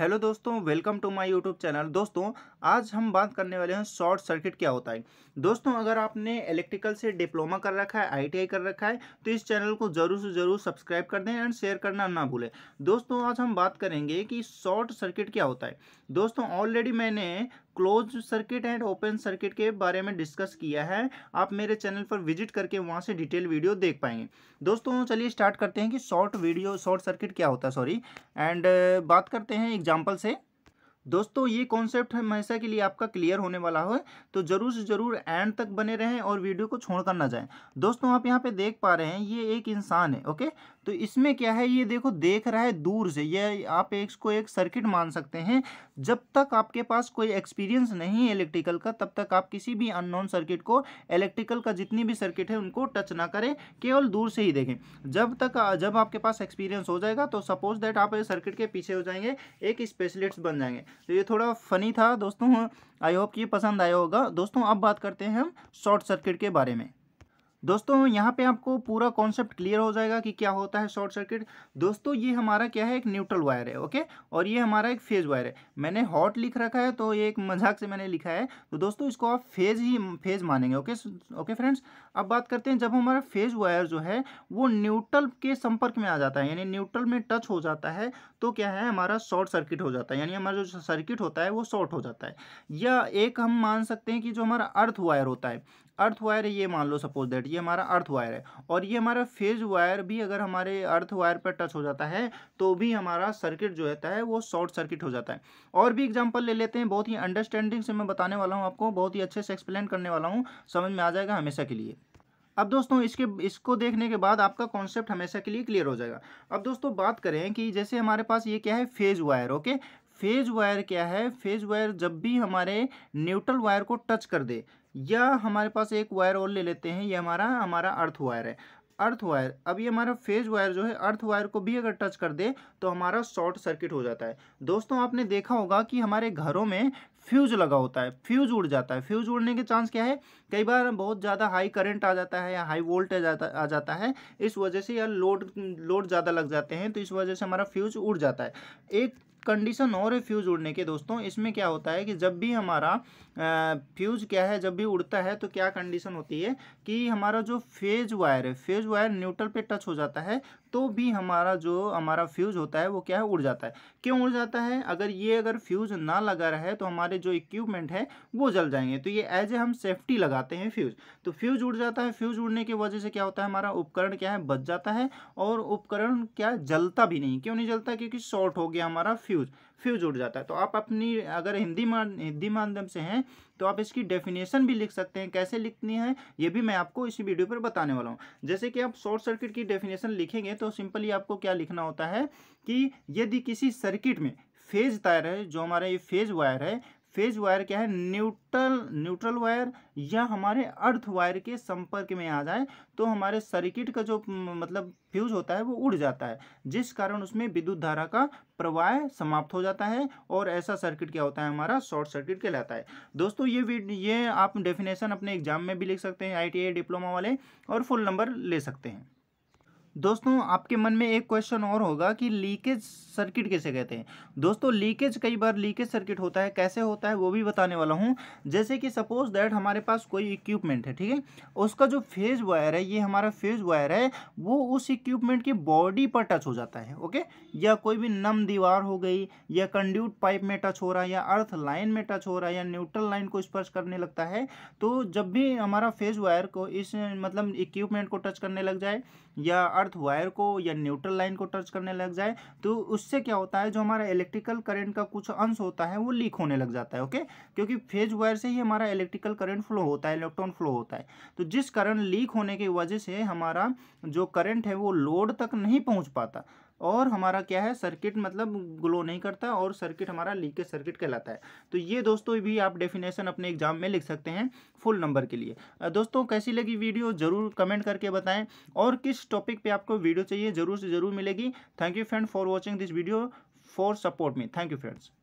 hello दोस्तों welcome to my YouTube channel दोस्तों आज हम बात करने वाले हैं शॉर्ट सर्किट क्या होता है दोस्तों अगर आपने इलेक्ट्रिकल से डिप्लोमा कर रखा है आईटीआई कर रखा है तो इस चैनल को ज़रूर से ज़रूर सब्सक्राइब कर दें एंड शेयर करना ना भूलें दोस्तों आज हम बात करेंगे कि शॉर्ट सर्किट क्या होता है दोस्तों ऑलरेडी मैंने close circuit and open circuit के बारे में डिस्कस किया है आप मेरे चैनल पर विजिट करके वहाँ से डिटेल वीडियो देख पाएंगे दोस्तों चलिए स्टार्ट करते हैं कि शॉर्ट वीडियो शॉर्ट सर्किट क्या होता है सॉरी एंड uh, बात करते हैं एग्जाम्पल से दोस्तों ये कॉन्सेप्ट हमेशा के लिए आपका क्लियर होने वाला हो तो जरूर से जरूर एंड तक बने रहें और वीडियो को छोड़ कर ना जाएं दोस्तों आप यहाँ पे देख पा रहे हैं ये एक इंसान है ओके तो इसमें क्या है ये देखो देख रहा है दूर से ये आप इसको एक सर्किट मान सकते हैं जब तक आपके पास कोई एक्सपीरियंस नहीं है इलेक्ट्रिकल का तब तक आप किसी भी अननोन सर्किट को इलेक्ट्रिकल का जितनी भी सर्किट है उनको टच ना करें केवल दूर से ही देखें जब तक जब आपके पास एक्सपीरियंस हो जाएगा तो सपोज दैट आप सर्किट के पीछे हो जाएंगे एक स्पेशलिस्ट बन जाएंगे तो ये थोड़ा फनी था दोस्तों आई होप कि ये पसंद आया होगा दोस्तों अब बात करते हैं हम शॉर्ट सर्किट के बारे में दोस्तों यहाँ पे आपको पूरा कॉन्सेप्ट क्लियर हो जाएगा कि क्या होता है शॉर्ट सर्किट दोस्तों ये हमारा क्या है एक न्यूट्रल वायर है ओके और ये हमारा एक फेज वायर है मैंने हॉट लिख रखा है तो ये एक मजाक से मैंने लिखा है तो दोस्तों इसको आप फेज ही फेज मानेंगे ओके ओके फ्रेंड्स अब बात करते हैं जब हमारा फेज वायर जो है वो न्यूट्रल के संपर्क में आ जाता है यानी न्यूट्रल में टच हो जाता है तो क्या है हमारा शॉर्ट सर्किट हो जाता है यानी हमारा जो सर्किट होता है वो शॉर्ट हो जाता है या एक हम मान सकते हैं कि जो हमारा अर्थ वायर होता है अर्थ वायर ये मान लो सपोज दैट ये हमारा अर्थ वायर है और ये हमारा फेज वायर भी अगर हमारे अर्थ वायर पर टच हो जाता है तो भी हमारा सर्किट जो रहता है वो शॉर्ट सर्किट हो जाता है और भी एग्जाम्पल ले लेते हैं बहुत ही अंडरस्टैंडिंग से मैं बताने वाला हूँ आपको बहुत ही अच्छे से एक्सप्लेन करने वाला हूँ समझ में आ जाएगा हमेशा के लिए अब दोस्तों इसके इसको देखने के बाद आपका कॉन्सेप्ट हमेशा के लिए क्लियर हो जाएगा अब दोस्तों बात करें कि जैसे हमारे पास ये क्या है phase wire okay phase wire क्या है फेज वायर जब भी हमारे न्यूट्रल वायर को टच कर दे या हमारे पास एक वायर और ले लेते हैं ये हमारा हमारा अर्थ वायर है अर्थ वायर अब ये हमारा फेज वायर जो है अर्थ वायर को भी अगर टच कर दे तो हमारा शॉर्ट सर्किट हो जाता है दोस्तों आपने देखा होगा कि हमारे घरों में फ्यूज लगा होता है फ्यूज उड़ जाता है फ्यूज उड़ने के चांस क्या है कई बार बहुत ज़्यादा हाई करंट आ जाता है या हाई वोल्टेज आता आ जाता है इस वजह से या लोड लोड ज़्यादा लग जाते हैं तो इस वजह से हमारा फ्यूज उड़ जाता है एक कंडीशन और है फ्यूज़ उड़ने के दोस्तों इसमें क्या होता है कि जब भी हमारा फ्यूज़ क्या है जब भी उड़ता है तो क्या कंडीशन होती है कि हमारा जो फेज वायर है फेज वायर न्यूट्रल पे टच हो जाता है तो भी हमारा जो हमारा फ्यूज़ होता है वो क्या है उड़ जाता है क्यों उड़ जाता है अगर ये अगर फ्यूज़ ना लगा रहा है तो हमारे जो इक्विपमेंट है वो जल जाएंगे तो ये एज ए हम सेफ्टी लगाते हैं फ्यूज़ तो फ्यूज़ उड़ जाता है फ्यूज़ उड़ने की वजह से क्या होता है हमारा उपकरण क्या है बच जाता है और उपकरण क्या जलता भी नहीं क्यों नहीं जलता क्योंकि शॉर्ट हो गया हमारा फ्यूज फ्यूज फ्यूज उड़ जाता है तो आप अपनी अगर हिंदी मान हिंदी माध्यम से हैं तो आप इसकी डेफिनेशन भी लिख सकते हैं कैसे लिखनी है ये भी मैं आपको इसी वीडियो पर बताने वाला हूँ जैसे कि आप शॉर्ट सर्किट की डेफिनेशन लिखेंगे तो सिंपली आपको क्या लिखना होता है कि यदि किसी सर्किट में फेज तार है जो हमारा ये फेज वायर है फेज वायर क्या है न्यूट्रल न्यूट्रल वायर या हमारे अर्थ वायर के संपर्क में आ जाए तो हमारे सर्किट का जो मतलब फ्यूज होता है वो उड़ जाता है जिस कारण उसमें विद्युत धारा का प्रवाह समाप्त हो जाता है और ऐसा सर्किट क्या होता है हमारा शॉर्ट सर्किट कहलाता है दोस्तों ये ये आप डेफिनेशन अपने एग्जाम में भी लिख सकते हैं आई डिप्लोमा वाले और फुल नंबर ले सकते हैं दोस्तों आपके मन में एक क्वेश्चन और होगा कि लीकेज सर्किट कैसे कहते हैं दोस्तों लीकेज कई बार लीकेज सर्किट होता है कैसे होता है वो भी बताने वाला हूँ जैसे कि सपोज दैट हमारे पास कोई इक्विपमेंट है ठीक है उसका जो फेज वायर है ये हमारा फेज वायर है वो उस इक्विपमेंट की बॉडी पर टच हो जाता है ओके या कोई भी नम दीवार हो गई या कंड्यूट पाइप में टच हो रहा है या अर्थ लाइन में टच हो रहा है या न्यूट्रल लाइन को स्पर्श करने लगता है तो जब भी हमारा फेज वायर को इस मतलब इक्विपमेंट को टच करने लग जाए या अर्थ वायर को या न्यूट्रल लाइन को टच करने लग जाए तो उससे क्या होता है जो हमारा इलेक्ट्रिकल करंट का कुछ अंश होता है वो लीक होने लग जाता है ओके क्योंकि फेज वायर से ही हमारा इलेक्ट्रिकल करंट फ्लो होता है इलेक्ट्रॉन फ्लो होता है तो जिस कारण लीक होने की वजह से हमारा जो करंट है वो लोड तक नहीं पहुँच पाता और हमारा क्या है सर्किट मतलब ग्लो नहीं करता और सर्किट हमारा लीकेज सर्किट कहलाता है तो ये दोस्तों भी आप डेफिनेशन अपने एग्जाम में लिख सकते हैं फुल नंबर के लिए दोस्तों कैसी लगी वीडियो ज़रूर कमेंट करके बताएं और किस टॉपिक पे आपको वीडियो चाहिए ज़रूर से ज़रूर मिलेगी thank you friend for watching this video for support me thank you friends